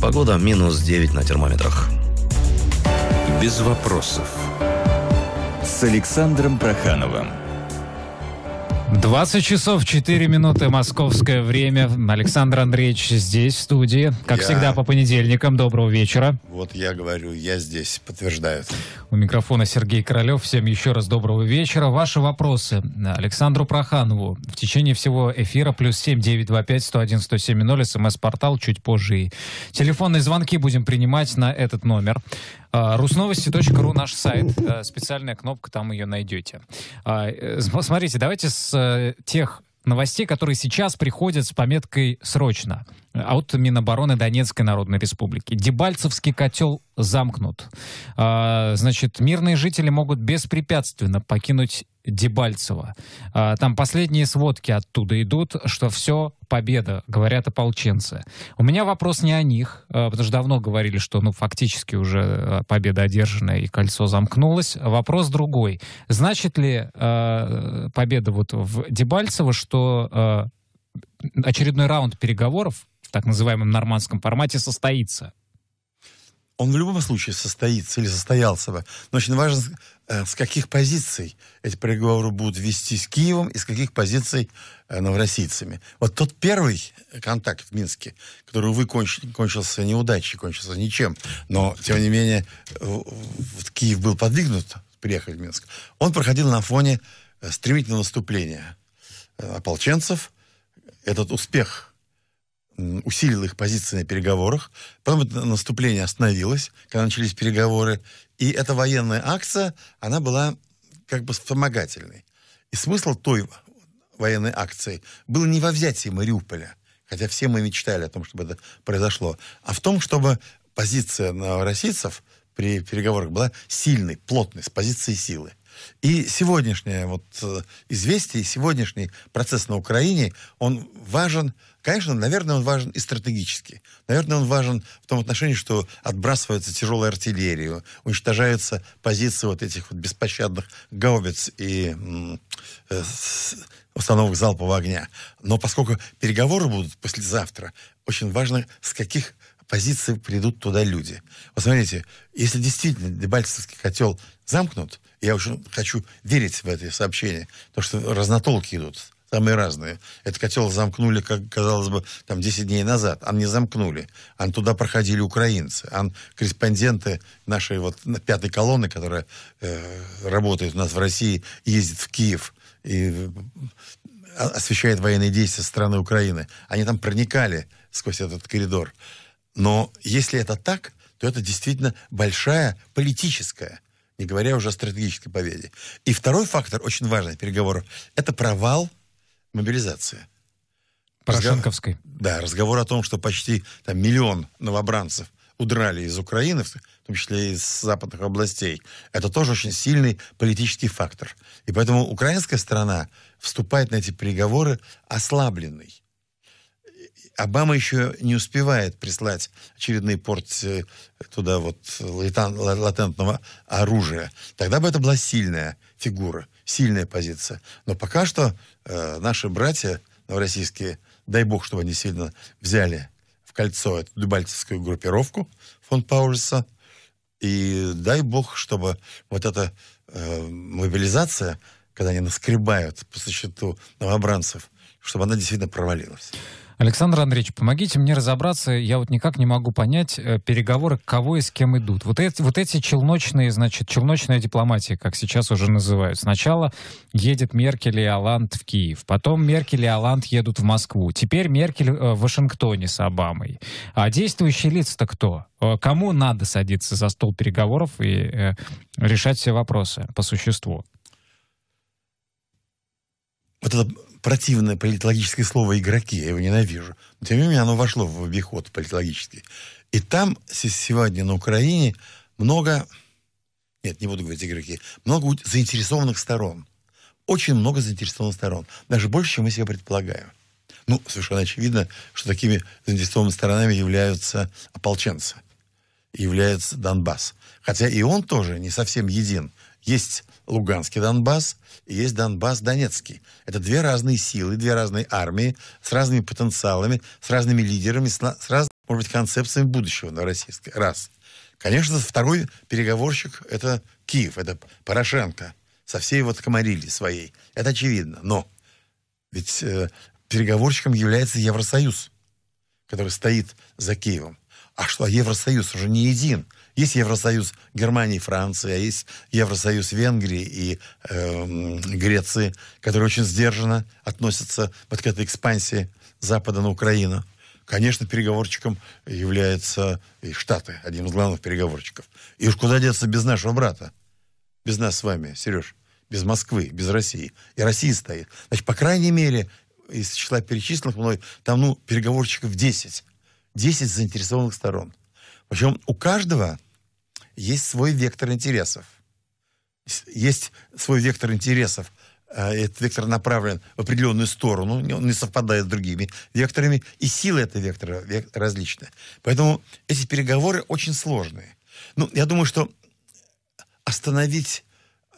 Погода минус 9 на термометрах. Без вопросов. С Александром Прохановым. 20 часов 4 минуты московское время. Александр Андреевич здесь, в студии. Как я... всегда, по понедельникам. Доброго вечера. Вот я говорю, я здесь, подтверждают. У микрофона Сергей Королев. Всем еще раз доброго вечера. Ваши вопросы Александру Проханову в течение всего эфира. Плюс 7 925 101 107 0. СМС-портал чуть позже. телефонные звонки будем принимать на этот номер. А, Русновости.ру наш сайт, э, специальная кнопка, там ее найдете. А, э, смотрите, давайте с э, тех новостей, которые сейчас приходят с пометкой «срочно» а от Минобороны Донецкой Народной Республики. Дебальцевский котел замкнут. Значит, мирные жители могут беспрепятственно покинуть Дебальцево. А, там последние сводки оттуда идут, что все победа, говорят ополченцы. У меня вопрос не о них, а, потому что давно говорили, что ну, фактически уже а, победа одержана и кольцо замкнулось. Вопрос другой. Значит ли победа вот в Дебальцево, что очередной раунд переговоров в так называемом нормандском формате состоится? он в любом случае состоится или состоялся бы. Но очень важно. Э, с каких позиций эти переговоры будут вести с Киевом и с каких позиций э, новороссийцами. Вот тот первый контакт в Минске, который, вы кончился неудачей, кончился ничем, но, тем не менее, э, вот Киев был подвигнут, приехать в Минск, он проходил на фоне стремительного наступления ополченцев. Этот успех усилил их позиции на переговорах. Потом это наступление остановилось, когда начались переговоры. И эта военная акция, она была как бы вспомогательной. И смысл той военной акции был не во взятии Мариуполя, хотя все мы мечтали о том, чтобы это произошло, а в том, чтобы позиция новороссийцев при переговорах была сильной, плотной, с позицией силы. И сегодняшнее вот э, известие, сегодняшний процесс на Украине, он важен, Конечно, наверное, он важен и стратегически. Наверное, он важен в том отношении, что отбрасывается тяжелая артиллерия, уничтожаются позиции вот этих вот беспощадных гаубиц и э, установок залпового огня. Но поскольку переговоры будут послезавтра, очень важно, с каких позиций придут туда люди. Вот смотрите, если действительно Дебальцевский котел замкнут, я очень хочу верить в это сообщение, то что разнотолки идут самые разные. Этот котел замкнули, как казалось бы, там 10 дней назад. Ан не замкнули. Ан туда проходили украинцы. Ан корреспонденты нашей вот пятой колонны, которая э, работает у нас в России, ездит в Киев и э, освещает военные действия страны Украины. Они там проникали сквозь этот коридор. Но если это так, то это действительно большая политическая, не говоря уже о стратегической победе. И второй фактор, очень важный переговоров, это провал – мобилизация. Порошенковской. Разго... Да, разговор о том, что почти там, миллион новобранцев удрали из Украины, в том числе из западных областей, это тоже очень сильный политический фактор. И поэтому украинская сторона вступает на эти переговоры ослабленной. Обама еще не успевает прислать очередные порции э, туда вот латентного оружия. Тогда бы это была сильная фигура сильная позиция. Но пока что э, наши братья новороссийские, дай бог, чтобы они сильно взяли в кольцо эту дебальтовскую группировку фон Паульса, и дай бог, чтобы вот эта э, мобилизация, когда они наскребают по существу новобранцев, чтобы она действительно провалилась. Александр Андреевич, помогите мне разобраться, я вот никак не могу понять э, переговоры, кого и с кем идут. Вот эти, вот эти челночные, значит, челночная дипломатия, как сейчас уже называют. Сначала едет Меркель и Алант в Киев, потом Меркель и Алант едут в Москву. Теперь Меркель э, в Вашингтоне с Обамой. А действующие лица-то кто? Э, кому надо садиться за стол переговоров и решать все вопросы по существу? Вот это противное политологическое слово «игроки», я его ненавижу. Но, тем не менее, оно вошло в обиход политологический. И там сегодня на Украине много, нет, не буду говорить игроки, много заинтересованных сторон. Очень много заинтересованных сторон. Даже больше, чем мы себе предполагаем. Ну, совершенно очевидно, что такими заинтересованными сторонами являются ополченцы, является Донбасс. Хотя и он тоже не совсем един. Есть Луганский Донбасс, и есть Донбасс Донецкий. Это две разные силы, две разные армии с разными потенциалами, с разными лидерами, с, с разными, может быть, концепциями будущего на российской. Раз. Конечно, второй переговорщик – это Киев, это Порошенко со всей вот комарили своей. Это очевидно. Но ведь э, переговорщиком является Евросоюз, который стоит за Киевом. А что, а Евросоюз уже не един. Есть Евросоюз Германии и Франции, а есть Евросоюз Венгрии и э, Греции, которые очень сдержанно относятся вот к этой экспансии Запада на Украину. Конечно, переговорщиком являются и Штаты, одним из главных переговорщиков. И уж куда деться без нашего брата? Без нас с вами, Сереж, без Москвы, без России. И Россия стоит. Значит, по крайней мере, из числа перечисленных мной, там, ну, переговорщиков 10. 10 заинтересованных сторон – причем у каждого есть свой вектор интересов. Есть свой вектор интересов. Э, этот вектор направлен в определенную сторону, он не совпадает с другими векторами, и силы этого вектора различны. Поэтому эти переговоры очень сложные. Ну, я думаю, что остановить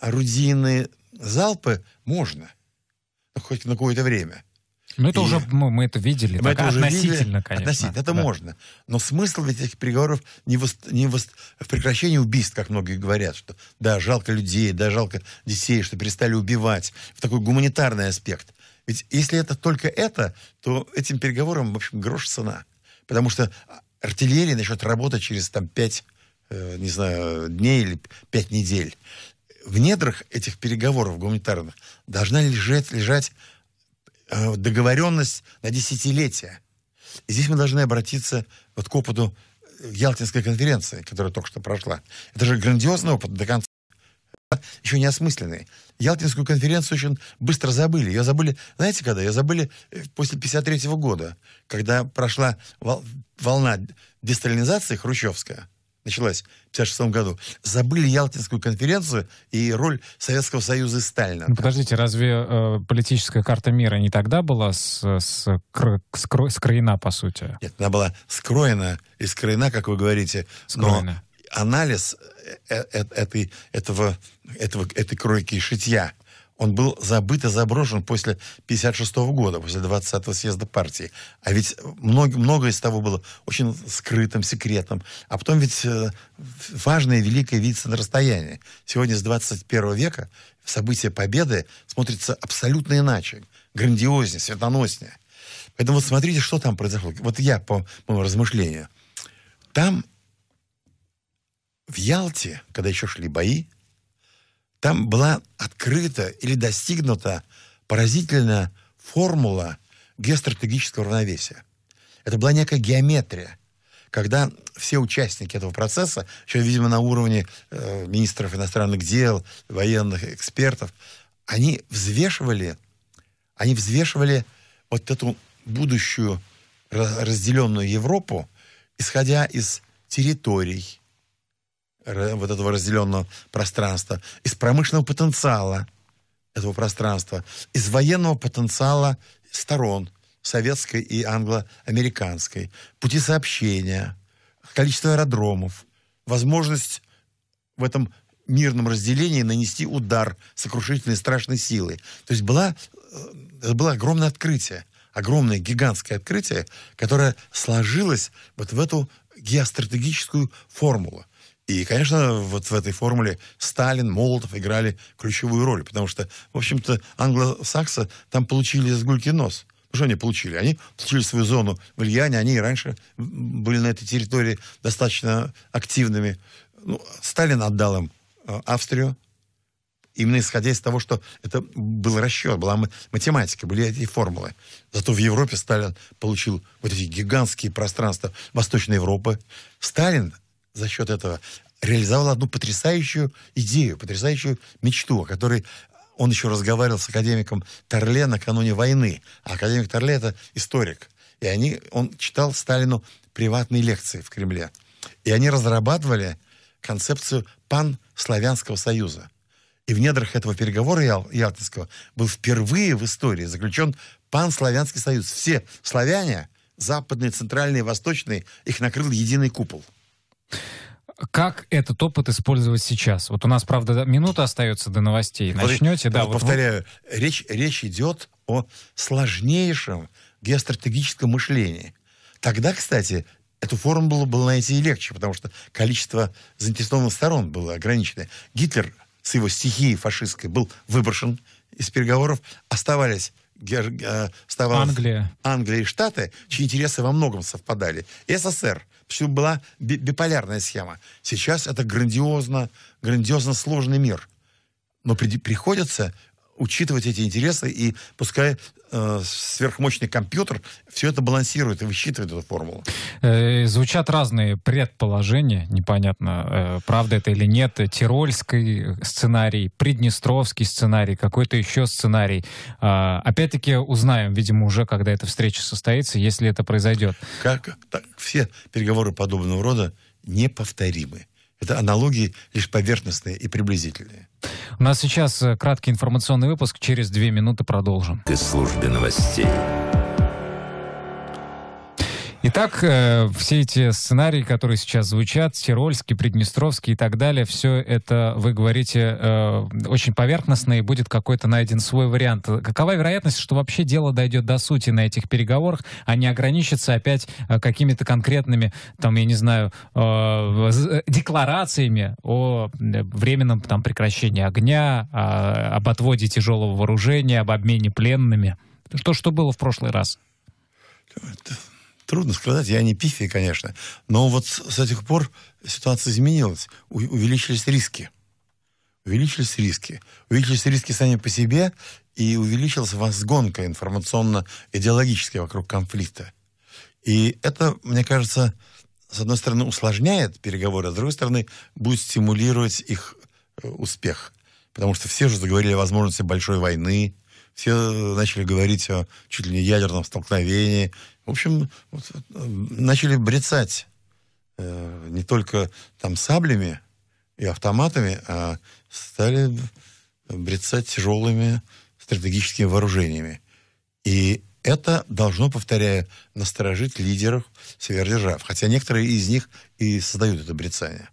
орудийные залпы можно, хоть на какое-то время – ну, это и... уже мы, ну, мы это видели. Мы это уже относительно, видели. конечно. Относительно, это да. можно. Но смысл ведь этих переговоров не, вос... не вос... в прекращении убийств, как многие говорят, что да, жалко людей, да, жалко детей, что перестали убивать. В такой гуманитарный аспект. Ведь если это только это, то этим переговорам, в общем, грош цена. Потому что артиллерия начнет работать через там пять э, не знаю, дней или пять недель. В недрах этих переговоров гуманитарных должна лежать, лежать Э, договоренность на десятилетия. И здесь мы должны обратиться вот к опыту э, Ялтинской конференции, которая только что прошла. Это же грандиозный опыт до конца э, еще не осмысленный. Ялтинскую конференцию очень быстро забыли. Ее забыли, знаете, когда? Ее забыли после 53 года, когда прошла волна десталинизации хрущевская началась в 1956 году, забыли Ялтинскую конференцию и роль Советского Союза и Сталина. Ну, подождите, разве э, политическая карта мира не тогда была с, с, кр, скро, скроена, по сути? Нет, она была скроена и скроена, как вы говорите, скроена. но анализ э, э, э, этой, этого, этого, этой кройки и шитья он был забыт и заброшен после 56 года, после 20-го съезда партии. А ведь много, многое из того было очень скрытым, секретным. А потом ведь э, важное и великое видится на расстоянии. Сегодня с 21 века события победы смотрятся абсолютно иначе, грандиознее, светоноснее. Поэтому вот смотрите, что там произошло. Вот я, по моему размышлению, там в Ялте, когда еще шли бои, там была открыта или достигнута поразительная формула геостратегического равновесия. Это была некая геометрия, когда все участники этого процесса, еще, видимо, на уровне э, министров иностранных дел, военных экспертов, они взвешивали, они взвешивали вот эту будущую разделенную Европу, исходя из территорий, вот этого разделенного пространства, из промышленного потенциала этого пространства, из военного потенциала сторон, советской и англо-американской, пути сообщения, количество аэродромов, возможность в этом мирном разделении нанести удар сокрушительной страшной силы. То есть была, э, было огромное открытие, огромное гигантское открытие, которое сложилось вот в эту геостратегическую формулу. И, конечно, вот в этой формуле Сталин, Молотов играли ключевую роль, потому что, в общем-то, англосаксы там получили с гульки нос. Ну, что они получили? Они получили свою зону влияния, они и раньше были на этой территории достаточно активными. Ну, Сталин отдал им э, Австрию, именно исходя из того, что это был расчет, была математика, были эти формулы. Зато в Европе Сталин получил вот эти гигантские пространства Восточной Европы. Сталин за счет этого реализовал одну потрясающую идею, потрясающую мечту, о которой он еще разговаривал с академиком Торле накануне войны. А академик Торле — это историк. И они, он читал Сталину приватные лекции в Кремле. И они разрабатывали концепцию панславянского союза. И в недрах этого переговора Ял, Ялтинского был впервые в истории заключен панславянский союз. Все славяне, западные, центральные, восточные, их накрыл единый купол – как этот опыт использовать сейчас? Вот у нас, правда, минута остается до новостей. Начнете, да? повторяю, вот... речь, речь идет о сложнейшем геостратегическом мышлении. Тогда, кстати, эту формулу было было найти легче, потому что количество заинтересованных сторон было ограничено. Гитлер с его стихией фашистской был выброшен из переговоров. Оставались э, оставалась Англия. Англия и Штаты, чьи интересы во многом совпадали. СССР все была биполярная схема. Сейчас это грандиозно, грандиозно сложный мир. Но при, приходится учитывать эти интересы и пускай Э, сверхмощный компьютер все это балансирует и высчитывает эту формулу. Э, звучат разные предположения, непонятно, э, правда это или нет. Тирольский сценарий, Приднестровский сценарий, какой-то еще сценарий. А, опять-таки узнаем, видимо, уже, когда эта встреча состоится, если это произойдет. Как, так, все переговоры подобного рода неповторимы. Это аналогии лишь поверхностные и приблизительные. У нас сейчас э, краткий информационный выпуск. Через две минуты продолжим. Из службы новостей. Итак, э, все эти сценарии, которые сейчас звучат, Тирольский, Приднестровский и так далее, все это, вы говорите, э, очень поверхностно, и будет какой-то найден свой вариант. Какова вероятность, что вообще дело дойдет до сути на этих переговорах, а не ограничится опять э, какими-то конкретными, там, я не знаю, э, э декларациями о э, временном там, прекращении огня, о, об отводе тяжелого вооружения, об обмене пленными? То, что было в прошлый раз. Э, Трудно сказать, я не пифия, конечно. Но вот с этих пор ситуация изменилась. У увеличились риски. Увеличились риски. Увеличились риски сами по себе, и увеличилась возгонка информационно-идеологическая вокруг конфликта. И это, мне кажется, с одной стороны, усложняет переговоры, а с другой стороны, будет стимулировать их э, успех. Потому что все же заговорили о возможности большой войны, все э, начали говорить о чуть ли не ядерном столкновении, в общем, вот, э, начали брецать э, не только там саблями и автоматами, а стали брецать тяжелыми стратегическими вооружениями. И это должно, повторяю, насторожить лидеров сверхдержав. Хотя некоторые из них и создают это брецание.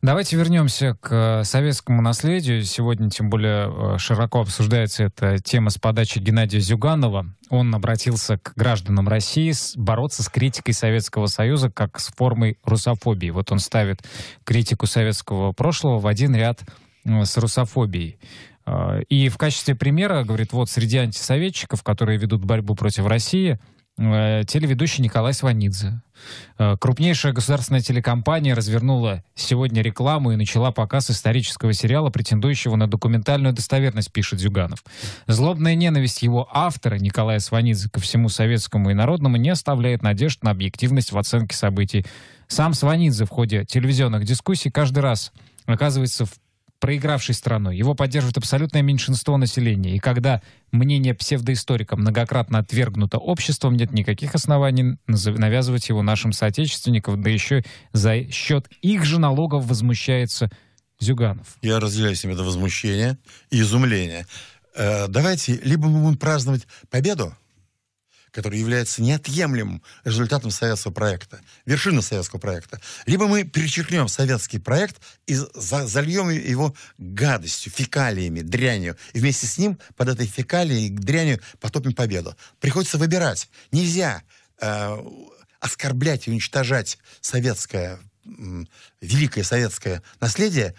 Давайте вернемся к э, советскому наследию. Сегодня, тем более, э, широко обсуждается эта тема с подачи Геннадия Зюганова. Он обратился к гражданам России бороться с критикой Советского Союза как с формой русофобии. Вот он ставит критику советского прошлого в один ряд э, с русофобией. И в качестве примера говорит, вот среди антисоветчиков, которые ведут борьбу против России, Э, телеведущий Николай Сванидзе. Э, крупнейшая государственная телекомпания развернула сегодня рекламу и начала показ исторического сериала, претендующего на документальную достоверность, пишет Зюганов. Злобная ненависть его автора, Николая Сванидзе, ко всему советскому и народному не оставляет надежд на объективность в оценке событий. Сам Сванидзе в ходе телевизионных дискуссий каждый раз оказывается в проигравшей страной. Его поддерживает абсолютное меньшинство населения. И когда мнение псевдоисторика многократно отвергнуто обществом, нет никаких оснований навязывать его нашим соотечественникам, да еще за счет их же налогов возмущается Зюганов. Я разделяю с ним это возмущение и изумление. Э, давайте либо мы будем праздновать победу, который является неотъемлемым результатом советского проекта, вершина советского проекта. Либо мы перечеркнем советский проект и за зальем его гадостью, фекалиями, дрянью. И вместе с ним под этой фекалией и дрянью потопим победу. Приходится выбирать. Нельзя э, оскорблять и уничтожать советское великое советское наследие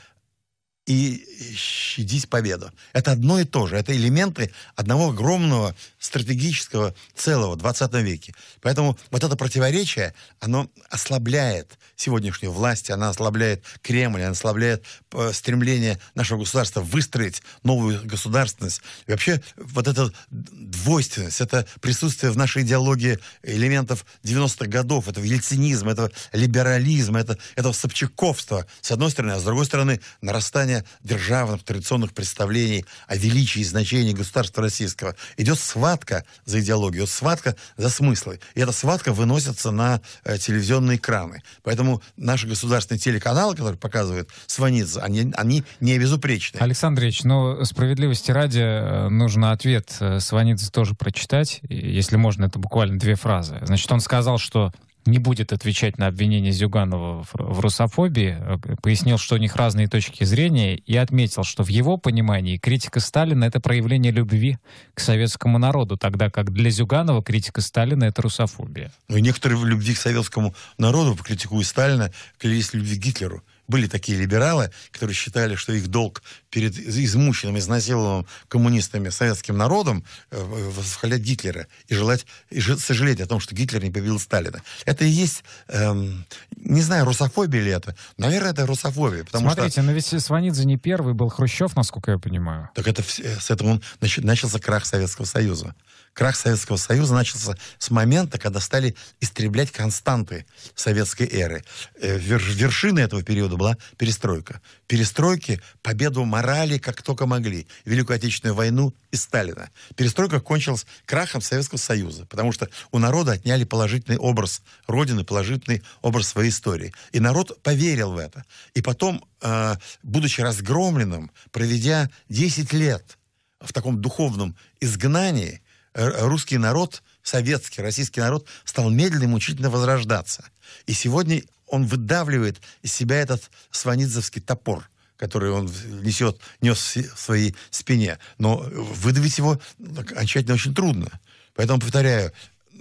и щадить победу. Это одно и то же. Это элементы одного огромного стратегического целого 20 веке. Поэтому вот это противоречие, оно ослабляет сегодняшнюю власть, она ослабляет Кремль, она ослабляет э, стремление нашего государства выстроить новую государственность. И вообще вот эта двойственность, это присутствие в нашей идеологии элементов 90-х годов, этого ельцинизма, этого либерализма, это, этого собчаковства, с одной стороны, а с другой стороны, нарастание державных традиционных представлений о величии и значении государства российского. Идет схватка за идеологию, идет схватка за смыслы. И эта схватка выносится на э, телевизионные экраны. Поэтому наши государственные телеканалы, которые показывают Сванидзе, они, они не безупречны. Александр Ильич, ну, справедливости ради, э, нужно ответ э, Сванидзе тоже прочитать, если можно, это буквально две фразы. Значит, он сказал, что не будет отвечать на обвинения Зюганова в русофобии, э, пояснил, что у них разные точки зрения, и отметил, что в его понимании критика Сталина — это проявление любви к советскому народу, тогда как для Зюганова критика Сталина — это русофобия. Ну и некоторые в любви к советскому народу, критикуя Сталина, клялись любви к Гитлеру были такие либералы, которые считали, что их долг перед измученным, изнасилованным коммунистами советским народом э, э, восхвалять Гитлера и желать и сожалеть о том, что Гитлер не победил Сталина. Это и есть, эм, не знаю, русофобия ли это. Наверное, это русофобия. Потому Смотрите, что... но ведь Сванидзе не первый был Хрущев, насколько я понимаю. Так это э, с этого начался крах Советского Союза. Крах Советского Союза начался с момента, когда стали истреблять константы советской эры. Вершиной этого периода была перестройка. Перестройки победу морали, как только могли. Великую Отечественную войну и Сталина. Перестройка кончилась крахом Советского Союза, потому что у народа отняли положительный образ Родины, положительный образ своей истории. И народ поверил в это. И потом, э, будучи разгромленным, проведя 10 лет в таком духовном изгнании, э, русский народ, советский, российский народ стал медленно и мучительно возрождаться. И сегодня он выдавливает из себя этот сванидзовский топор – который он несет, нес в своей спине. Но выдавить его окончательно очень трудно. Поэтому, повторяю,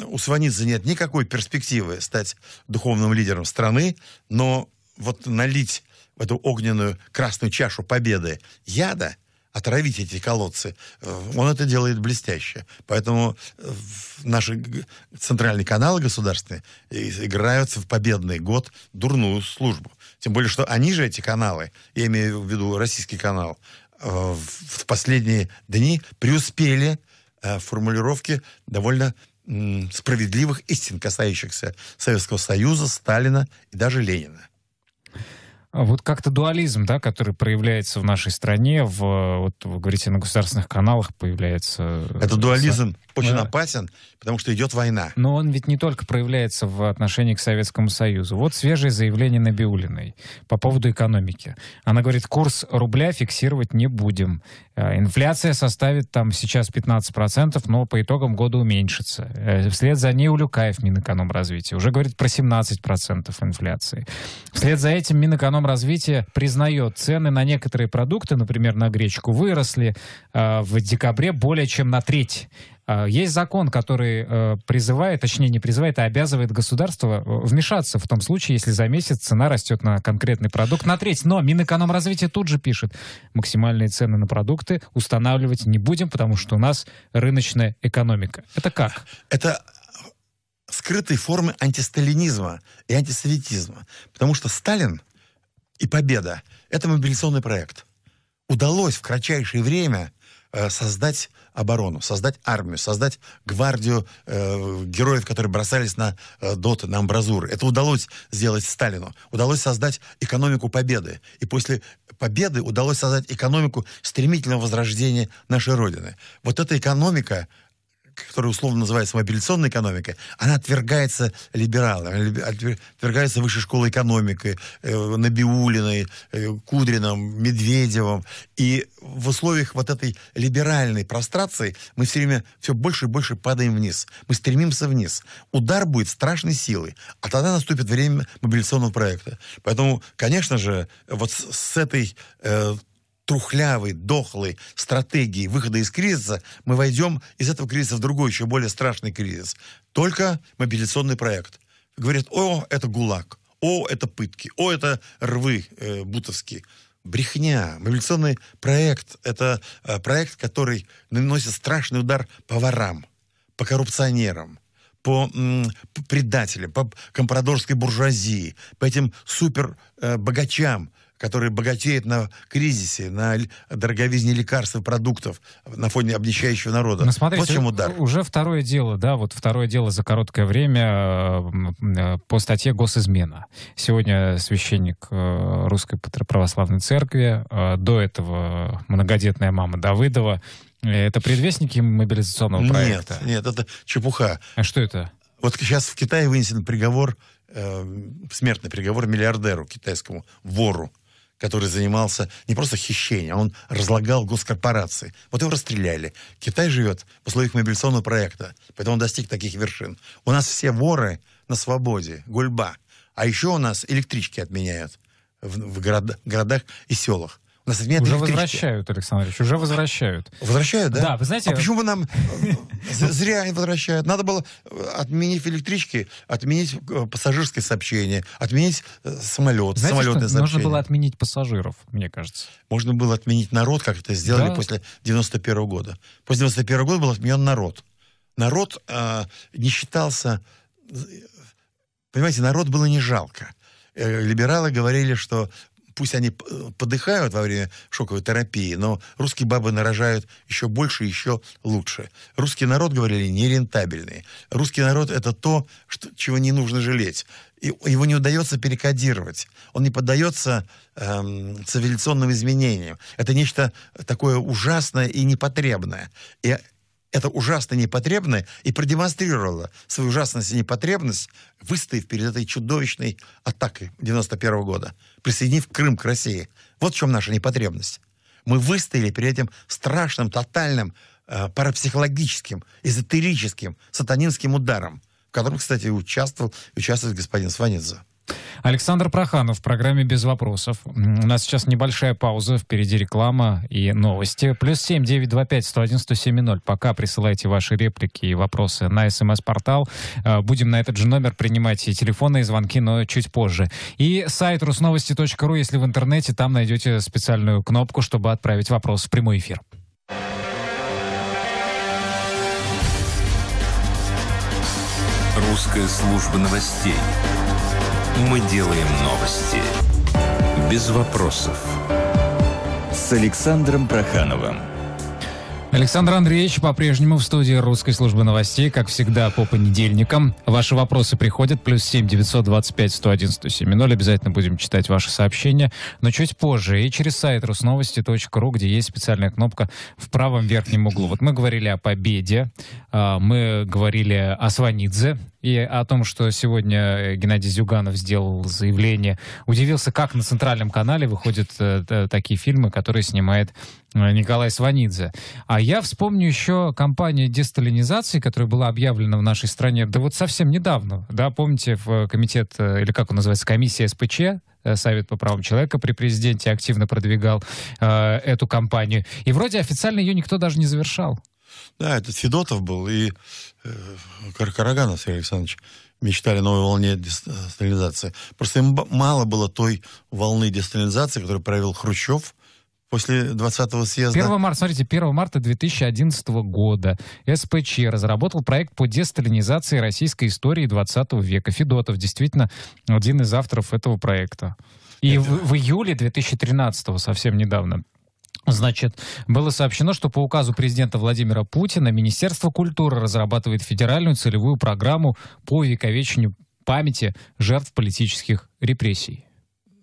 у Сванидзе нет никакой перспективы стать духовным лидером страны, но вот налить в эту огненную красную чашу победы яда, отравить эти колодцы, э, он это делает блестяще. Поэтому э, наши центральные каналы государственные играются в победный год дурную службу. Тем более, что они же, эти каналы, я имею в виду российский канал, э, в последние дни преуспели э, в формулировке довольно справедливых истин, касающихся Советского Союза, Сталина и даже Ленина. А вот как-то дуализм, да, который проявляется в нашей стране, в, вот вы говорите, на государственных каналах появляется... Это дуализм очень да. опасен, потому что идет война. Но он ведь не только проявляется в отношении к Советскому Союзу. Вот свежее заявление Набиулиной по поводу экономики. Она говорит, курс рубля фиксировать не будем. Э, инфляция составит там сейчас 15%, но по итогам года уменьшится. Э, вслед за ней Улюкаев Минэкономразвития уже говорит про 17% инфляции. Вслед за этим Минэкономразвитие признает, цены на некоторые продукты, например, на гречку, выросли э, в декабре более чем на треть а, есть закон, который э, призывает, точнее не призывает, а обязывает государство э, вмешаться в том случае, если за месяц цена растет на конкретный продукт на треть. Но Минэкономразвитие тут же пишет, максимальные цены на продукты устанавливать не будем, потому что у нас рыночная экономика. Это как? Это скрытые формы антисталинизма и антисоветизма. Потому что Сталин и победа — это мобилизационный проект. Удалось в кратчайшее время Э, создать оборону, создать армию, создать гвардию э, героев, которые бросались на э, доты, на амбразуры. Это удалось сделать Сталину. Удалось создать экономику победы. И после победы удалось создать экономику стремительного возрождения нашей Родины. Вот эта экономика которая условно называется мобилизационной экономикой, она отвергается либералами, отвергается высшей школой экономики, э, Набиулиной, э, Кудрином, Медведевым. И в условиях вот этой либеральной прострации мы все время все больше и больше падаем вниз. Мы стремимся вниз. Удар будет страшной силы, а тогда наступит время мобилизационного проекта. Поэтому, конечно же, вот с, этой э, трухлявой, дохлой стратегии выхода из кризиса мы войдем из этого кризиса в другой, еще более страшный кризис. Только мобилизационный проект. Говорят, о, это ГУЛАГ, о, это пытки, о, это рвы э, бутовские брехня. Мобилизационный проект – это э, проект, который наносит страшный удар по ворам, по коррупционерам, по, предателям, по компрадорской буржуазии, по этим супербогачам. э, который богатеет на кризисе, на дороговизне лекарств и продуктов на фоне обнищающего народа. Ну, смотрите, вот чем э, удар. Уже второе дело, да, вот второе дело за короткое время э, по статье «Госизмена». Сегодня священник э, Русской Православной Церкви, до этого многодетная мама Давыдова. Это предвестники мобилизационного нет, проекта? Нет, нет, это чепуха. А что это? Вот сейчас в Китае вынесен приговор, э, смертный приговор миллиардеру китайскому, вору который занимался не просто хищением, а он разлагал госкорпорации. Вот его расстреляли. Китай живет в условиях мобилизационного проекта, поэтому он достиг таких вершин. У нас все воры на свободе, гульба. А еще у нас электрички отменяют в, в город, городах и селах на сантиметр. Уже возвращают, Александр Ильич, уже возвращают. Возвращают, да? Да, вы знаете... А почему вы нам зря не возвращают? Надо было э, отменить электрички, отменить э, пассажирские сообщения, отменить э, самолет, знаете, самолетные сообщения. Нужно было отменить пассажиров, мне кажется. Можно было отменить народ, как это сделали да. после 91 -го года. После 91 -го года был отменен народ. Народ э, не считался... Понимаете, народ было не жалко либералы говорили, что пусть они э, подыхают во время шоковой терапии, но русские бабы нарожают еще больше и еще лучше. Русский народ, говорили, нерентабельный. Русский народ — это то, что, чего не нужно жалеть. И его не удается перекодировать. Он не поддается эм, цивилизационным изменениям. Это нечто такое ужасное и непотребное. И это ужасно непотребное и продемонстрировала свою ужасность и непотребность, выстояв перед этой чудовищной атакой 91 -го года, присоединив Крым к России. Вот в чем наша непотребность. Мы выстояли перед этим страшным, тотальным, э, парапсихологическим, эзотерическим, сатанинским ударом, в котором, кстати, участвовал, участвует господин Сванидзе. Александр Проханов в программе «Без вопросов». У нас сейчас небольшая пауза, впереди реклама и новости. Плюс семь девять два пять сто один сто семь ноль. Пока присылайте ваши реплики и вопросы на СМС-портал. Э, будем на этот же номер принимать и телефонные звонки, но чуть позже. И сайт русновости.ру, если в интернете, там найдете специальную кнопку, чтобы отправить вопрос в прямой эфир. Русская служба новостей мы делаем новости. Без вопросов. С Александром Прохановым. Александр Андреевич по-прежнему в студии русской службы новостей, как всегда, по понедельникам. Ваши вопросы приходят, плюс 7 925 101 0 Обязательно будем читать ваши сообщения, но чуть позже. И через сайт русновости.ру, где есть специальная кнопка в правом верхнем углу. Вот мы говорили о победе, а, мы говорили о Сванидзе, и о том, что сегодня Геннадий Зюганов сделал заявление, удивился, как на центральном канале выходят э, такие фильмы, которые снимает Э, Николай Сванидзе. А я вспомню еще кампанию десталинизации, которая была объявлена в нашей стране, да вот совсем недавно, да, помните, в э, комитет, э, или как он называется, комиссия СПЧ, Совет по правам человека при президенте активно продвигал э, эту кампанию. И вроде официально ее никто даже не завершал. Да, этот Федотов был и э, Караганов Сергей Александрович мечтали о новой волне десталинизации. Просто им мало было той волны десталинизации, которую провел Хрущев после 20-го съезда. 1 марта, смотрите, 1 марта 2011 года СПЧ разработал проект по десталинизации российской истории 20 века. Федотов действительно один из авторов этого проекта. И Это... в, в июле 2013 совсем недавно, Значит, было сообщено, что по указу президента Владимира Путина Министерство культуры разрабатывает федеральную целевую программу по вековечению памяти жертв политических репрессий.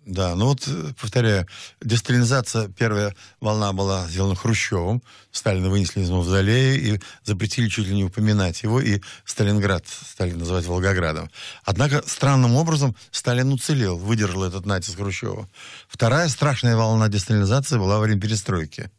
Да, ну вот, э, повторяю, десталинизация, первая волна была сделана Хрущевым, Сталина вынесли из мавзолея и запретили чуть ли не упоминать его, и Сталинград стали называть Волгоградом. Однако странным образом Сталин уцелел, выдержал этот натиск Хрущева. Вторая страшная волна десталинизации была во время перестройки.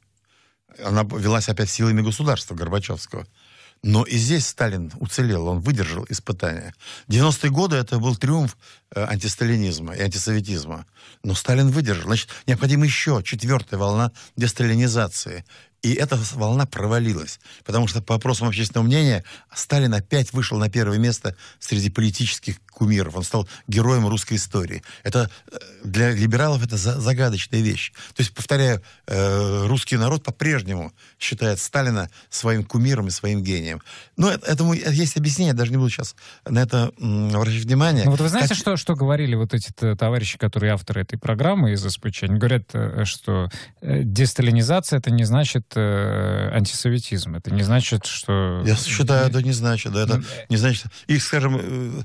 Она велась опять силами государства Горбачевского – но и здесь Сталин уцелел, он выдержал испытания. 90-е годы это был триумф э, антисталинизма и антисоветизма. Но Сталин выдержал. Значит, необходима еще четвертая волна десталинизации. И эта волна провалилась, потому что по опросам общественного мнения Сталин опять вышел на первое место среди политических кумиров, он стал героем русской истории. Это э, для либералов это загадочная вещь. То есть, повторяю, э, русский народ по-прежнему считает Сталина своим кумиром и своим гением. Но ну, э, этому есть объяснение, я даже не буду сейчас на это обращать внимание. Ну, вот вы знаете, Хотя... что, что говорили вот эти товарищи, которые авторы этой программы из СПЧ? Они говорят, что десталинизация это не значит антисоветизм, это не значит, что... Я считаю, это не значит, да, это ну, не значит... Их, скажем,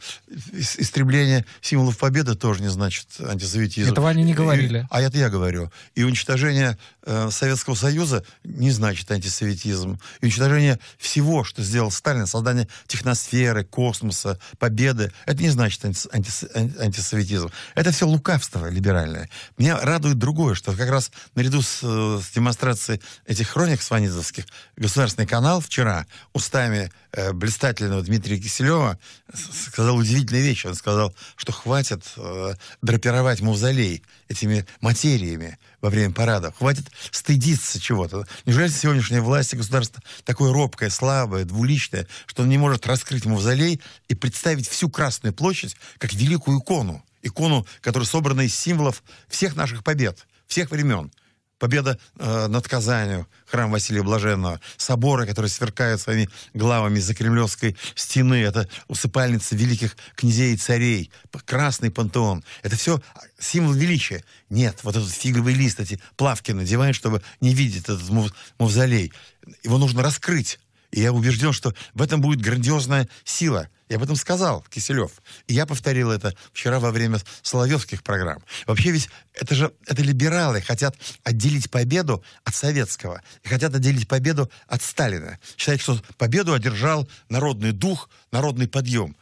истребление символов победы тоже не значит антисоветизм. Этого они не говорили. И, а это я говорю. И уничтожение э, Советского Союза не значит антисоветизм. И уничтожение всего, что сделал Сталин, создание техносферы, космоса, победы, это не значит анти, анти, антисоветизм. Это все лукавство либеральное. Меня радует другое, что как раз наряду с, э, с демонстрацией этих хроник сванидовских, государственный канал вчера устами э, блистательного Дмитрия Киселева сказал удивительные вещи речи он сказал, что хватит э, драпировать мавзолей этими материями во время парада. Хватит стыдиться чего-то. Неужели сегодняшняя власть и государство такое робкое, слабое, двуличное, что он не может раскрыть мавзолей и представить всю Красную площадь как великую икону? Икону, которая собрана из символов всех наших побед, всех времен – победа э, над Казанью, храм Василия Блаженного, соборы, которые сверкают своими главами за Кремлевской стены, это усыпальницы великих князей и царей, красный пантеон. Это все символ величия. Нет, вот этот фиговый лист, эти плавки надевают, чтобы не видеть этот мав- мавзолей. Его нужно раскрыть. И я убежден, что в этом будет грандиозная сила – я об этом сказал Киселев. И я повторил это вчера во время Соловьевских программ. Вообще ведь это же это либералы хотят отделить победу от советского. И хотят отделить победу от Сталина. Считают, что победу одержал народный дух, народный подъем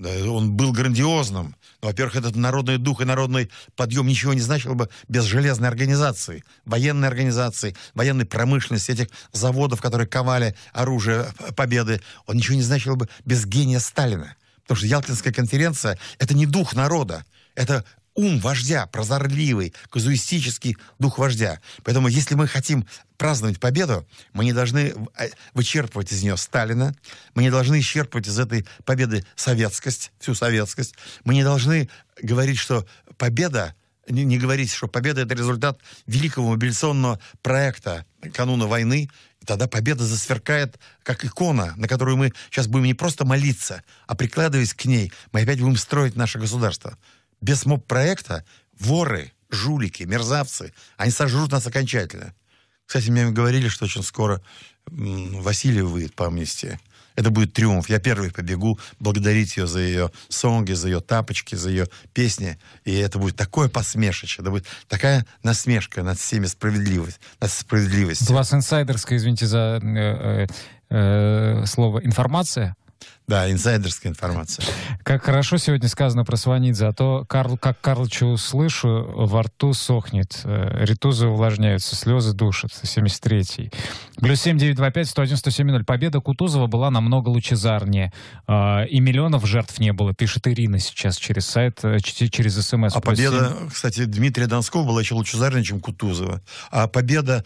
он был грандиозным. Во-первых, этот народный дух и народный подъем ничего не значил бы без железной организации, военной организации, военной промышленности, этих заводов, которые ковали оружие победы. Он ничего не значил бы без гения Сталина. Потому что Ялтинская конференция — это не дух народа, это ум вождя, прозорливый, казуистический дух вождя. Поэтому если мы хотим праздновать победу, мы не должны э, вычерпывать из нее Сталина, мы не должны исчерпывать из этой победы советскость, всю советскость, мы не должны говорить, что победа не, не говорить, что победа это результат великого мобилизационного проекта кануна войны, тогда победа засверкает как икона, на которую мы сейчас будем не просто молиться, а прикладываясь к ней, мы опять будем строить наше государство без моб проекта воры, жулики, мерзавцы, они сожрут нас окончательно. Кстати, мне говорили, что очень скоро Василий выйдет по амнистии. Это будет триумф. Я первый побегу благодарить ее за ее сонги, за ее тапочки, за ее песни. И это будет такое посмешище. Это будет такая насмешка над всеми справедливость, над справедливостью. У вас инсайдерская, извините за э, э, э слово, информация да, инсайдерская информация. Как хорошо сегодня сказано про Сванидзе, а то, Карл, как Карлыча услышу, во рту сохнет, э, ритузы увлажняются, слезы душат, 73-й. Плюс 7, 9, 2, 5, 101, 107, 0. Победа Кутузова была намного лучезарнее, э, и миллионов жертв не было, пишет Ирина сейчас через сайт, э, через смс. А победа, 7. кстати, Дмитрия Донского была еще лучезарнее, чем Кутузова. А победа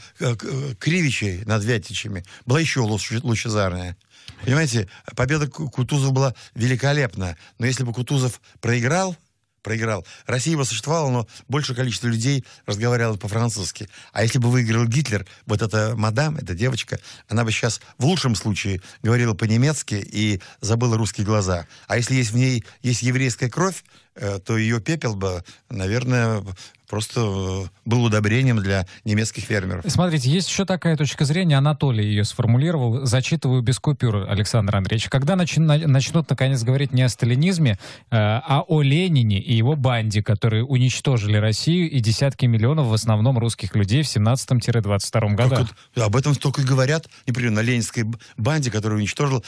Кривичей над Вятичами была еще лучезарнее. Понимаете, победа Кутузова была великолепна. Но если бы Кутузов проиграл, проиграл. Россия бы существовала, но большее количество людей разговаривало по-французски. А если бы выиграл Гитлер, вот эта мадам, эта девочка, она бы сейчас в лучшем случае говорила по-немецки и забыла русские глаза. А если есть в ней есть еврейская кровь, Э, то ее пепел бы, наверное, просто э, был удобрением для немецких фермеров. Смотрите, есть еще такая точка зрения, Анатолий ее сформулировал, зачитываю без купюры Александр Андреевич. Когда начи- начнут, наконец, говорить не о сталинизме, э, а о Ленине и его банде, которые уничтожили Россию и десятки миллионов в основном русских людей в 17-22 годах. Это, об этом столько и говорят, например, на ленинской банде, которая уничтожила,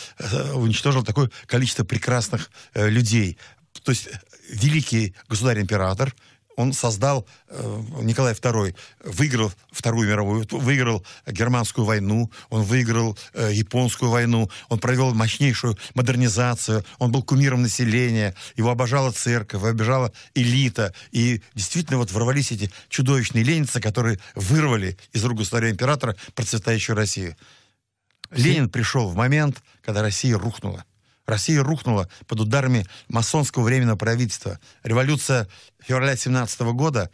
уничтожила такое количество прекрасных людей. То есть великий государь-император, он создал, э, Николай II выиграл Вторую мировую, выиграл Германскую войну, он выиграл э, Японскую войну, он провел мощнейшую модернизацию, он был кумиром населения, его обожала церковь, его обожала элита, и действительно вот ворвались эти чудовищные ленинцы, которые вырвали из рук государя императора процветающую Россию. Ленин пришел в момент, когда Россия рухнула. Россия рухнула под ударами масонского временного правительства. Революция февраля 17 года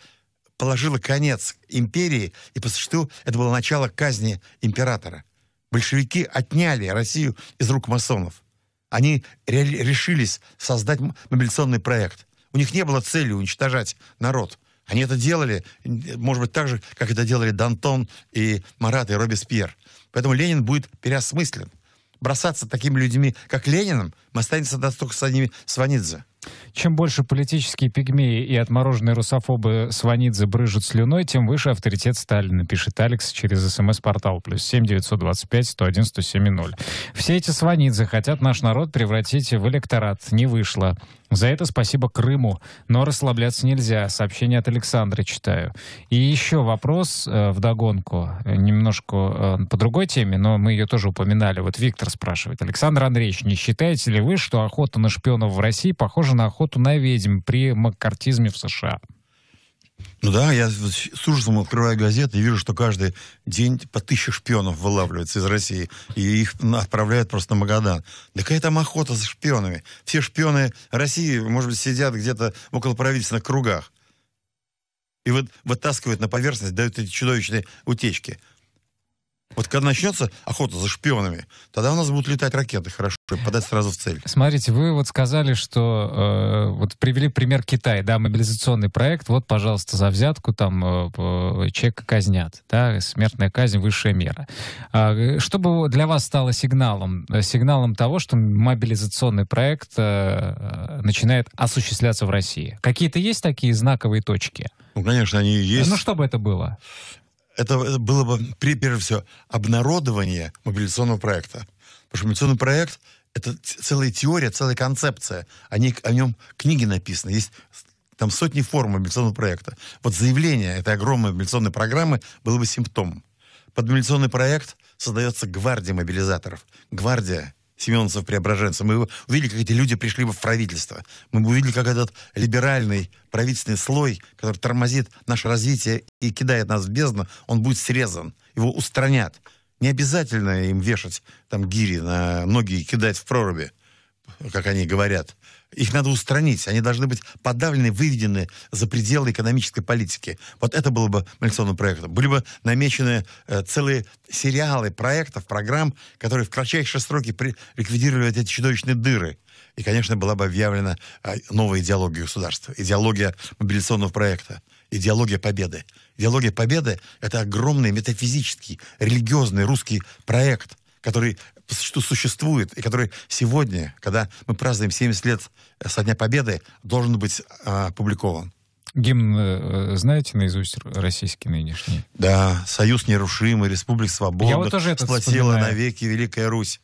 положила конец империи, и по существу это было начало казни императора. Большевики отняли Россию из рук масонов. Они решились создать мобилизационный проект. У них не было цели уничтожать народ. Они это делали, может быть, так же, как это делали Дантон и Марат и Робеспьер. Поэтому Ленин будет переосмыслен бросаться такими людьми, как Лениным, мы останемся только с одними Сванидзе. Чем больше политические пигмеи и отмороженные русофобы Сванидзе брыжут слюной, тем выше авторитет Сталина, пишет Алекс через СМС-портал. Плюс 7 925 101 107 0. Все эти Сванидзе хотят наш народ превратить в электорат. Не вышло. За это спасибо Крыму, но расслабляться нельзя. Сообщение от Александра читаю. И еще вопрос э, вдогонку, э, немножко э, по другой теме, но мы ее тоже упоминали. Вот Виктор спрашивает. Александр Андреевич, не считаете ли вы, что охота на шпионов в России похожа на охоту на ведьм при маккартизме в США. Ну да, я с ужасом открываю газеты и вижу, что каждый день по тысяче шпионов вылавливается из России, и их отправляют просто на Магадан. Да какая там охота за шпионами? Все шпионы России, может быть, сидят где-то около правительственных кругах. И вот вытаскивают на поверхность, дают эти чудовищные утечки. Вот когда начнется охота за шпионами, тогда у нас будут летать ракеты, хорошо, и подать сразу в цель. Смотрите, вы вот сказали, что э, вот привели пример Китая, да, мобилизационный проект, вот, пожалуйста, за взятку там э, человека казнят, да, смертная казнь высшая мера. А, э, что бы для вас стало сигналом? Э, сигналом того, что мобилизационный проект э, э, начинает осуществляться в России. Какие-то есть такие знаковые точки? Ну, конечно, они есть. Ну, что бы это было? это э, было бы, прежде всего, обнародование мобилизационного проекта. Потому что мобилизационный проект — это целая теория, целая концепция. О, ней, о нем книги написаны. Есть там сотни форм мобилизационного проекта. Вот заявление этой огромной мобилизационной программы было бы симптомом. Под мобилизационный проект создается гвардия мобилизаторов. Гвардия семеновцев преображенцев, мы бы увидели, как эти люди пришли бы в правительство. Мы бы увидели, как этот либеральный правительственный слой, который тормозит наше развитие и кидает нас в бездну, он будет срезан, его устранят. Не обязательно им вешать там гири на ноги и кидать в проруби как они говорят, их надо устранить. Они должны быть подавлены, выведены за пределы экономической политики. Вот это было бы миграционным проектом. Были бы намечены э, целые сериалы проектов, программ, которые в кратчайшие сроки при... ликвидировали эти чудовищные дыры. И, конечно, была бы объявлена э, новая идеология государства, идеология мобилизационного проекта, идеология победы. Идеология победы — это огромный метафизический, религиозный русский проект, который э, что существует, и который сегодня, когда мы празднуем 70 лет э, со Дня Победы, должен быть а, опубликован. Гимн э, э, знаете наизусть российский нынешний? Да, «Союз нерушимый», Республика свобода», Я вот тоже «Сплотила навеки Великая Русь».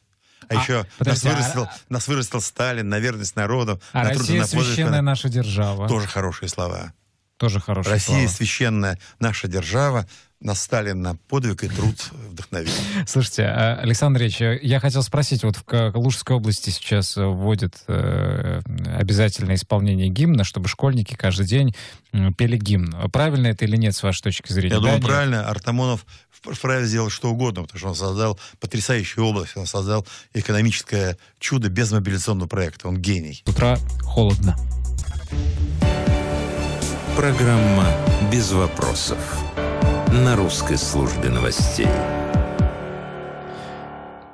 А, а еще нас, а вырастил, а... нас вырастил Сталин на верность народу. А на Россия труд, священная на... наша держава. Тоже хорошие слова. Тоже хорошие Россия слова. священная наша держава на Сталин на подвиг и труд вдохновил. Слушайте, а, Александр Ильич, э, я хотел спросить, вот в Калужской области сейчас э, вводят э, обязательное исполнение гимна, чтобы школьники каждый день пели гимн. Правильно это или нет, с вашей точки зрения? Я да, думаю, нет? правильно. Артамонов вправе сделал что угодно, потому что он создал потрясающую область, он создал экономическое чудо без мобилизационного проекта. Он гений. Утро холодно. Программа «Без вопросов» на русской службе новостей.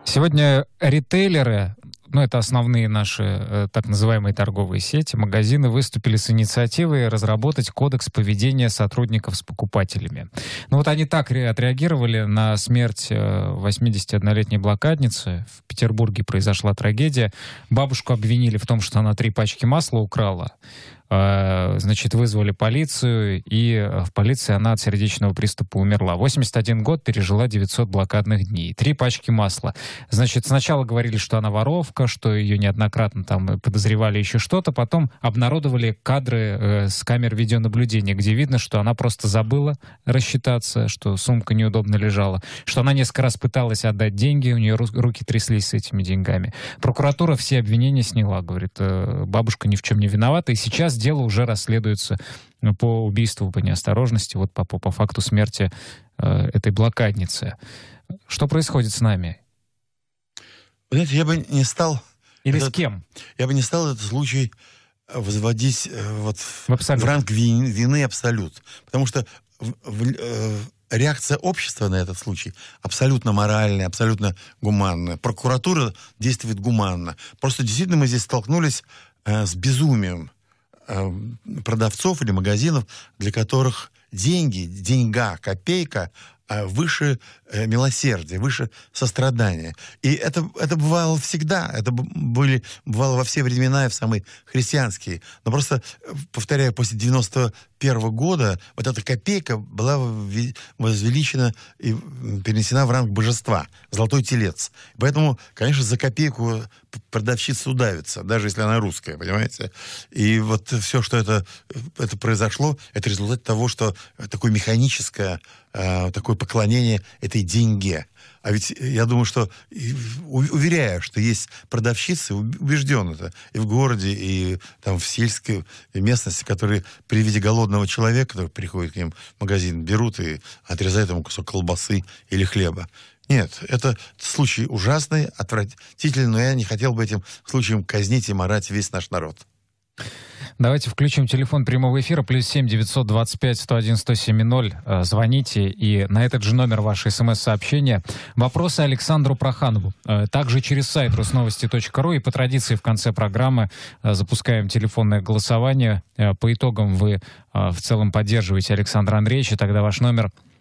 Сегодня ритейлеры, ну это основные наши э, так называемые торговые сети, магазины выступили с инициативой разработать кодекс поведения сотрудников с покупателями. Ну вот они так отреагировали на смерть 81-летней э, блокадницы. В Петербурге произошла трагедия. Бабушку обвинили в том, что она три пачки масла украла. Э, значит, вызвали полицию, и э, в полиции она от сердечного приступа умерла. 81 год пережила 900 блокадных дней. Три пачки масла. Значит, сначала говорили, что она воровка, что ее неоднократно там подозревали еще что-то, потом обнародовали кадры э, с камер видеонаблюдения, где видно, что она просто забыла рассчитаться, что сумка неудобно лежала, что она несколько раз пыталась отдать деньги, у нее руки тряслись с этими деньгами. Прокуратура все обвинения сняла, говорит, бабушка ни в чем не виновата, и сейчас дело уже расследуется э, по убийству, по неосторожности, вот по, по, по факту смерти э, этой блокадницы. Что происходит с нами? Знаете, я бы не стал... Или этот, с кем? Я бы не стал этот случай э, возводить э, вот в, в ранг вины, вины абсолют. Потому что в, в, э, реакция общества на этот случай абсолютно моральная, абсолютно гуманная. Прокуратура действует гуманно. Просто действительно мы здесь столкнулись э, с безумием Э, продавцов или магазинов, для которых деньги, деньга, копейка э, выше э, милосердия, выше сострадания. И это, это бывало всегда, это были, бывало во все времена и в самые христианские. Но просто, повторяю, после 91 -го года вот эта копейка была возвеличена и перенесена в ранг божества, золотой телец. Поэтому, конечно, за копейку Продавщица удавится, даже если она русская, понимаете? И вот все, что это, это произошло, это результат того, что такое механическое, э, такое поклонение этой деньге. А ведь я думаю, что уверяю, что есть продавщицы, убежден это, и в городе, и там в сельской местности, которые при виде голодного человека, который приходит к ним в магазин, берут и отрезают ему кусок колбасы или хлеба. Нет, это случай ужасный, отвратительный, но я не хотел бы этим случаем казнить и морать весь наш народ. Давайте включим телефон прямого эфира, плюс семь девятьсот 101 пять сто э, Звоните, и на этот же номер ваше смс-сообщение. Вопросы Александру Проханову. Э, также через сайт русновости.ру и по традиции в конце программы э, запускаем телефонное голосование. По итогам вы в целом поддерживаете Александра Андреевича, тогда ваш номер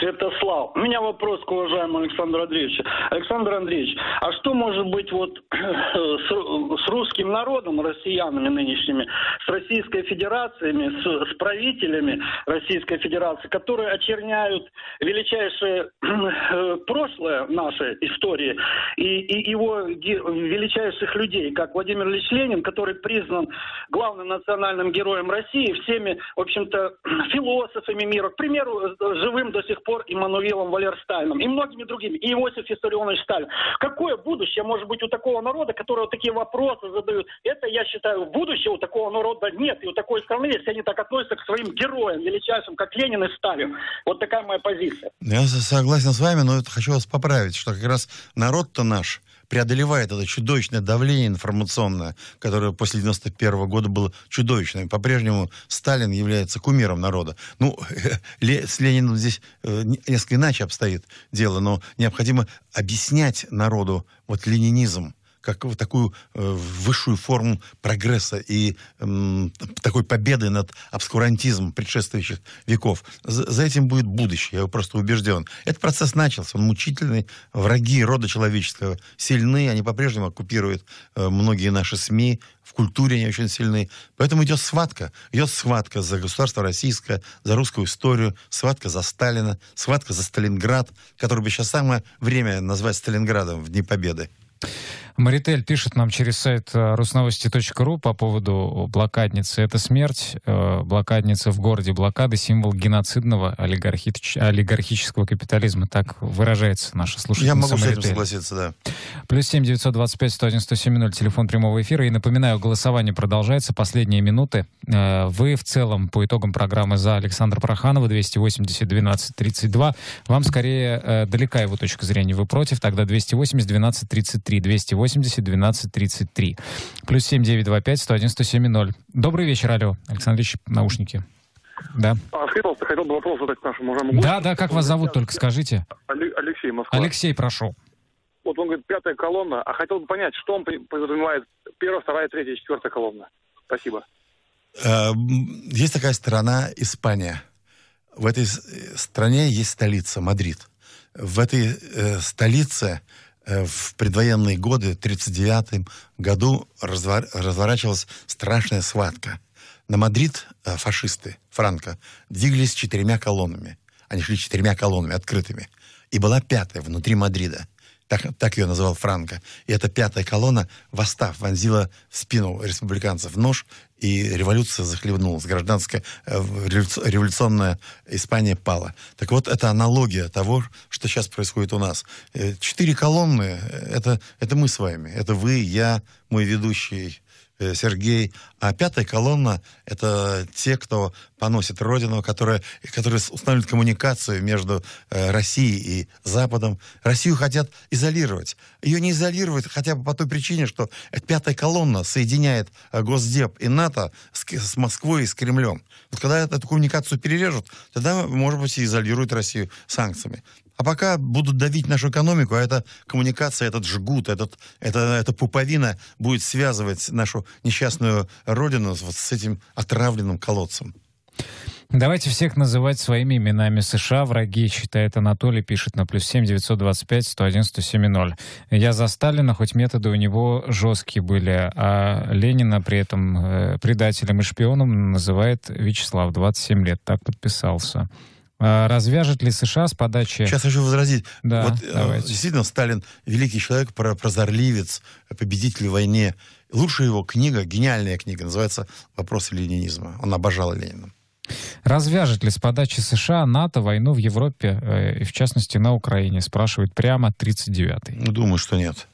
Святослав. У меня вопрос к уважаемому Александру Андреевичу. Александр Андреевич, а что может быть вот с, с русским народом, россиянами нынешними, с Российской Федерацией, с, с правителями Российской Федерации, которые очерняют величайшее э, прошлое нашей истории и, и его величайших людей, как Владимир Ильич Ленин, который признан главным национальным героем России, всеми, в общем-то, философами мира. К примеру, э, живым до сих пор Иммануилом Валерстайном и многими другими, и Иосиф Виссарионович Сталин. Какое будущее может быть у такого народа, который вот такие вопросы задают? Это, я считаю, будущее у такого народа нет, и у такой страны, если они так относятся к своим героям величайшим, как Ленин и Сталин. Вот такая моя позиция. Я согласен с вами, но хочу вас поправить, что как раз народ-то наш – преодолевает это чудовищное давление информационное, которое после 91 -го года было чудовищным. По-прежнему Сталин является кумиром народа. Ну, с Лениным здесь э, несколько иначе обстоит дело, но необходимо объяснять народу вот ленинизм как в такую э, высшую форму прогресса и такой победы над обскурантизмом предшествующих веков. За этим будет будущее, я просто убежден. Этот процесс начался, он мучительный. Враги рода человеческого сильны, они по-прежнему оккупируют э, многие наши СМИ, в культуре они очень сильны. Поэтому идет схватка. Идет схватка за государство российское, за русскую историю, схватка за Сталина, схватка за Сталинград, который бы сейчас самое время назвать Сталинградом в Дни Победы. Маритель пишет нам через сайт э, русновости.ру по поводу блокадницы. Это смерть. Э, блокадница в городе блокады — символ геноцидного олигархи... олигархического капитализма. Так выражается наша слушательница Я могу Маритель. с этим согласиться, да. Плюс семь девятьсот двадцать пять сто один сто семь ноль телефон прямого эфира. И напоминаю, голосование продолжается. Последние минуты. Э, вы в целом по итогам программы за Александра Проханова 280 12 32. Вам скорее далека его точка зрения. Вы против, тогда 280 12 33. 280 80 12 33. Плюс 7 925 101 107 0. Добрый вечер, алло. Александр Ильич, наушники. Да. А, хотел, хотел бы вопрос задать нашему уважаемому Да, да, как вас зовут, только скажите. Алексей Москва. Алексей, прошу. Вот он говорит, пятая колонна, а хотел бы понять, что он подразумевает первая, вторая, третья, четвертая колонна. Спасибо. Э, есть такая страна Испания. В этой стране есть столица Мадрид. В этой э, столице Э, в предвоенные годы, в 1939 году развор... разворачивалась страшная схватка. На Мадрид э, фашисты, Франко, двигались четырьмя колоннами. Они шли четырьмя колоннами, открытыми. И была пятая внутри Мадрида. Так, так ее называл Франко. И эта пятая колонна, восстав, вонзила в спину республиканцев нож и революция захлебнулась, гражданская э, революционная Испания пала. Так вот, это аналогия того, что сейчас происходит у нас. Э, четыре колонны это, — это мы с вами, это вы, я, мой ведущий Э, Сергей, а пятая колонна — это те, кто поносит Родину, которые, которые устанавливают коммуникацию между э, Россией и Западом. Россию хотят изолировать. Ее не изолируют хотя бы по той причине, что пятая колонна соединяет э, Госдеп и НАТО с, с Москвой и с Кремлем. Вот когда эту коммуникацию перережут, тогда, может быть, и изолируют Россию санкциями. А пока будут давить нашу экономику, а эта коммуникация, этот жгут, этот, это, эта пуповина будет связывать нашу несчастную родину вот с этим отравленным колодцем. Давайте всех называть своими именами. США враги, считает Анатолий, пишет на плюс семь девятьсот двадцать пять Я за Сталина, хоть методы у него жесткие были, а Ленина при этом э, предателем и шпионом называет Вячеслав, 27 лет, так подписался. А развяжет ли США с подачи... Сейчас хочу возразить. Да, вот, э, давайте. Действительно, Сталин великий человек, прозорливец, победитель в войне. Лучшая его книга, гениальная книга, называется «Вопросы ленинизма». Он обожал Ленина. Развяжет ли с подачи США НАТО войну в Европе, э, и в частности на Украине, спрашивает прямо 39-й. Думаю, что нет.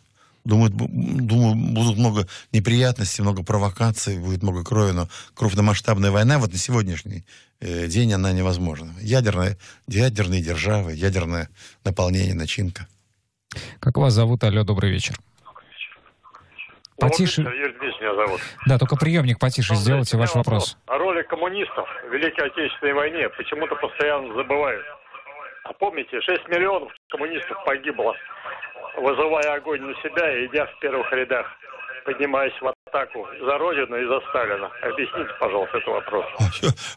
Думаю, думаю, будут много неприятностей, много провокаций, будет много крови, но крупномасштабная война вот на сегодняшний э, день она невозможна. Ядерная, ядерные державы, ядерное наполнение, начинка. Как вас зовут? Алло, добрый вечер. Потише. меня зовут. Да, только приемник потише Там, сделайте ваш вопрос. вопрос. Роли коммунистов в Великой Отечественной войне почему-то постоянно забывают. А помните, 6 миллионов коммунистов погибло вызывая огонь на себя и идя в первых рядах, поднимаясь в атаку за Родину и за Сталина. Объясните, пожалуйста, этот вопрос. А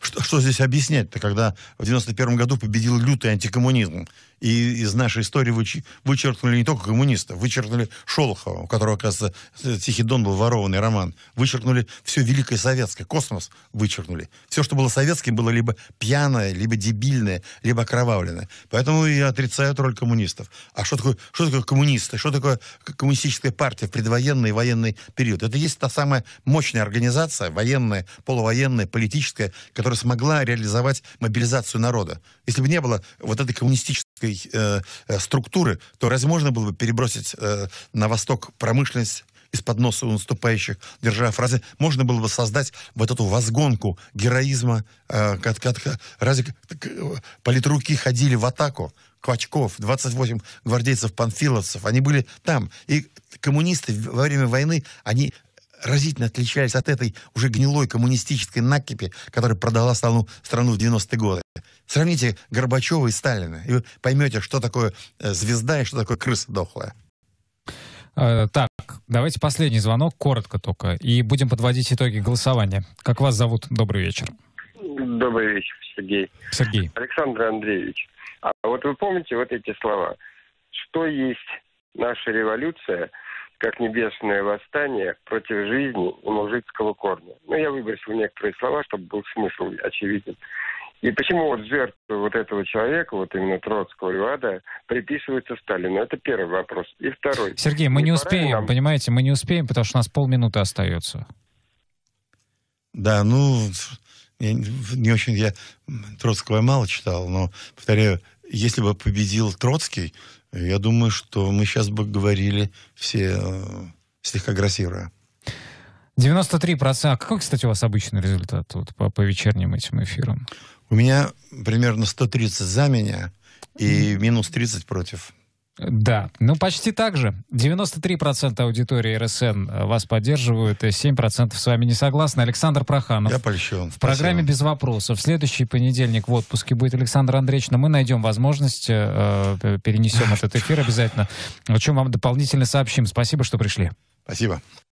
что, что здесь объяснять-то, когда в 91 году победил лютый антикоммунизм? и из нашей истории выч... вычеркнули не только коммунистов, вычеркнули Шолохова, у которого, оказывается, э, «Тихий Дон» был ворованный роман, вычеркнули все великое советское, космос вычеркнули. Все, что было советским, было либо пьяное, либо дебильное, либо окровавленное. Поэтому и отрицают роль коммунистов. А что такое, что такое коммунисты? Что такое коммунистическая партия в предвоенный и военный период? Это есть та самая мощная организация, военная, полувоенная, политическая, которая смогла реализовать мобилизацию народа. Если бы не было вот этой коммунистической российской э, структуры, то разве можно было бы перебросить э, на восток промышленность из-под носа у наступающих, держа фразы, можно было бы создать вот эту возгонку героизма, э, как, как, разве как, политруки ходили в атаку, Квачков, 28 гвардейцев-панфиловцев, они были там. И коммунисты во время войны, они разительно отличались от этой уже гнилой коммунистической накипи, которая продала страну, страну в 90-е годы. Сравните Горбачева и Сталина, и вы поймете, что такое э, звезда и что такое крыса дохлая. Э, так, давайте последний звонок, коротко только, и будем подводить итоги голосования. Как вас зовут? Добрый вечер. Добрый вечер, Сергей. Сергей. Александр Андреевич, а вот вы помните вот эти слова? Что есть наша революция – как небесное восстание против жизни и мужицкого корня. Но я выбросил некоторые слова, чтобы был смысл очевиден. И почему вот жертвы вот этого человека, вот именно Троцкого Львада, приписываются Сталину? Это первый вопрос. И второй. Сергей, мы не, не успеем, нам... понимаете, мы не успеем, потому что у нас полминуты остается. Да, ну, я не очень, я Троцкого мало читал, но, повторяю, если бы победил Троцкий, я думаю, что мы сейчас бы говорили все э, слегка грассируя. 93%. А какой, кстати, у вас обычный результат вот, по, по вечерним этим эфирам? У меня примерно 130 за меня и минус 30 против. Да, ну почти так же. 93% аудитории РСН э, вас поддерживают, и 7% с вами не согласны. Александр Проханов. Я польщен. В программе Спасибо. «Без вопросов». В следующий понедельник в отпуске будет Александр Андреевич, но мы найдем возможность, э, э перенесем этот эфир обязательно, о чем вам дополнительно сообщим. Спасибо, что пришли. Спасибо.